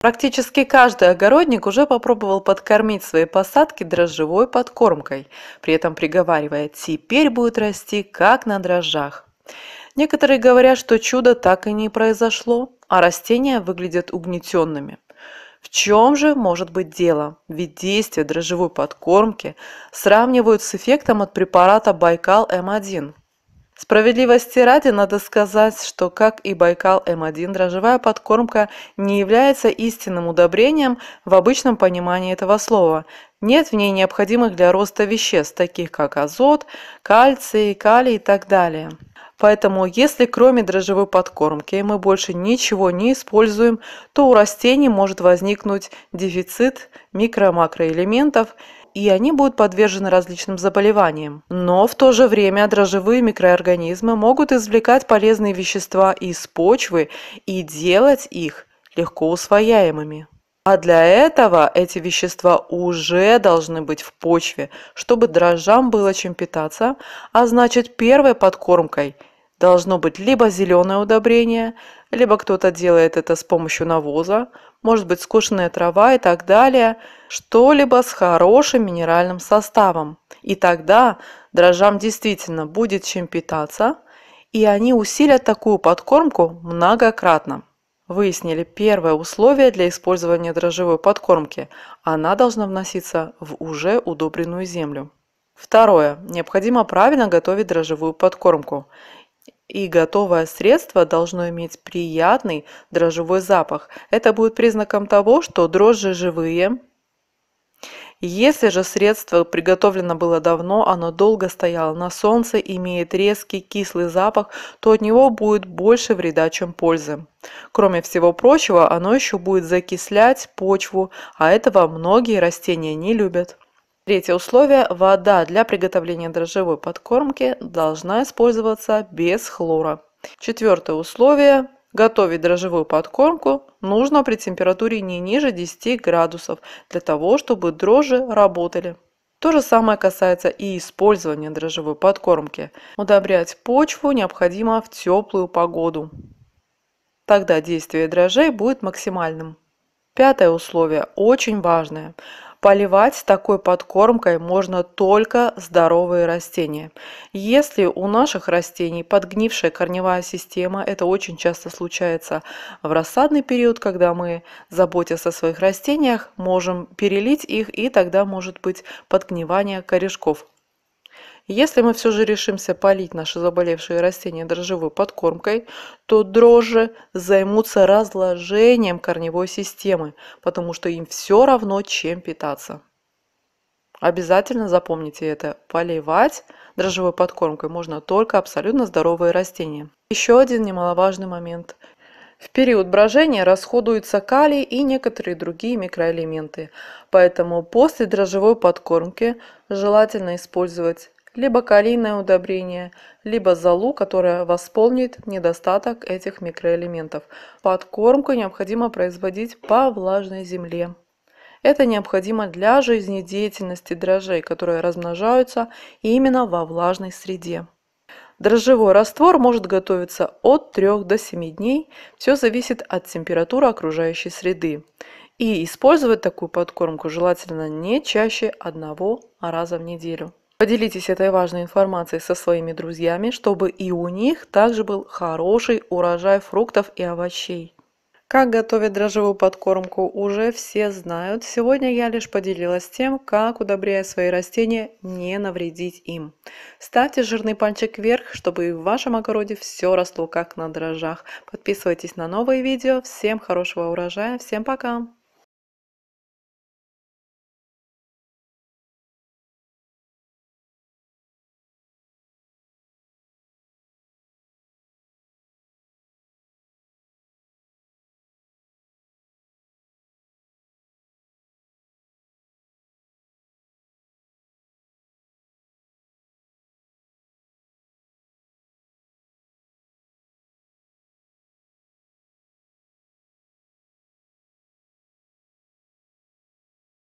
Практически каждый огородник уже попробовал подкормить свои посадки дрожжевой подкормкой, при этом приговаривая «теперь будет расти, как на дрожжах». Некоторые говорят, что чудо так и не произошло, а растения выглядят угнетенными. В чем же может быть дело? Ведь действие дрожжевой подкормки сравнивают с эффектом от препарата Байкал М1, Справедливости ради надо сказать, что, как и Байкал М1, дрожжевая подкормка не является истинным удобрением в обычном понимании этого слова. Нет в ней необходимых для роста веществ, таких как азот, кальций, калий и так далее. Поэтому, если кроме дрожжевой подкормки мы больше ничего не используем, то у растений может возникнуть дефицит микро-макроэлементов – и они будут подвержены различным заболеваниям. Но в то же время дрожжевые микроорганизмы могут извлекать полезные вещества из почвы и делать их легко усвояемыми. А для этого эти вещества уже должны быть в почве, чтобы дрожжам было чем питаться, а значит первой подкормкой – должно быть либо зеленое удобрение, либо кто-то делает это с помощью навоза, может быть скошенная трава и так далее, что-либо с хорошим минеральным составом. И тогда дрожжам действительно будет чем питаться, и они усилят такую подкормку многократно. Выяснили первое условие для использования дрожжевой подкормки. Она должна вноситься в уже удобренную землю. Второе. Необходимо правильно готовить дрожжевую подкормку и готовое средство должно иметь приятный дрожжевой запах. Это будет признаком того, что дрожжи живые. Если же средство приготовлено было давно, оно долго стояло на солнце, имеет резкий кислый запах, то от него будет больше вреда, чем пользы. Кроме всего прочего, оно еще будет закислять почву, а этого многие растения не любят. Третье условие – вода для приготовления дрожжевой подкормки должна использоваться без хлора. Четвертое условие – готовить дрожжевую подкормку нужно при температуре не ниже 10 градусов для того, чтобы дрожжи работали. То же самое касается и использования дрожжевой подкормки. Удобрять почву необходимо в теплую погоду. Тогда действие дрожжей будет максимальным. Пятое условие, очень важное. Поливать такой подкормкой можно только здоровые растения. Если у наших растений подгнившая корневая система, это очень часто случается в рассадный период, когда мы, заботясь о своих растениях, можем перелить их, и тогда может быть подгнивание корешков. Если мы все же решимся полить наши заболевшие растения дрожжевой подкормкой, то дрожжи займутся разложением корневой системы, потому что им все равно чем питаться. Обязательно запомните это. Поливать дрожжевой подкормкой можно только абсолютно здоровые растения. Еще один немаловажный момент. В период брожения расходуются калий и некоторые другие микроэлементы, поэтому после дрожжевой подкормки желательно использовать либо калийное удобрение, либо золу, которая восполнит недостаток этих микроэлементов. Подкормку необходимо производить по влажной земле. Это необходимо для жизнедеятельности дрожжей, которые размножаются именно во влажной среде. Дрожжевой раствор может готовиться от 3 до 7 дней, все зависит от температуры окружающей среды. И использовать такую подкормку желательно не чаще одного раза в неделю. Поделитесь этой важной информацией со своими друзьями, чтобы и у них также был хороший урожай фруктов и овощей. Как готовить дрожжевую подкормку уже все знают. Сегодня я лишь поделилась тем, как, удобряя свои растения, не навредить им. Ставьте жирный пальчик вверх, чтобы в вашем огороде все росло как на дрожжах. Подписывайтесь на новые видео. Всем хорошего урожая. Всем пока!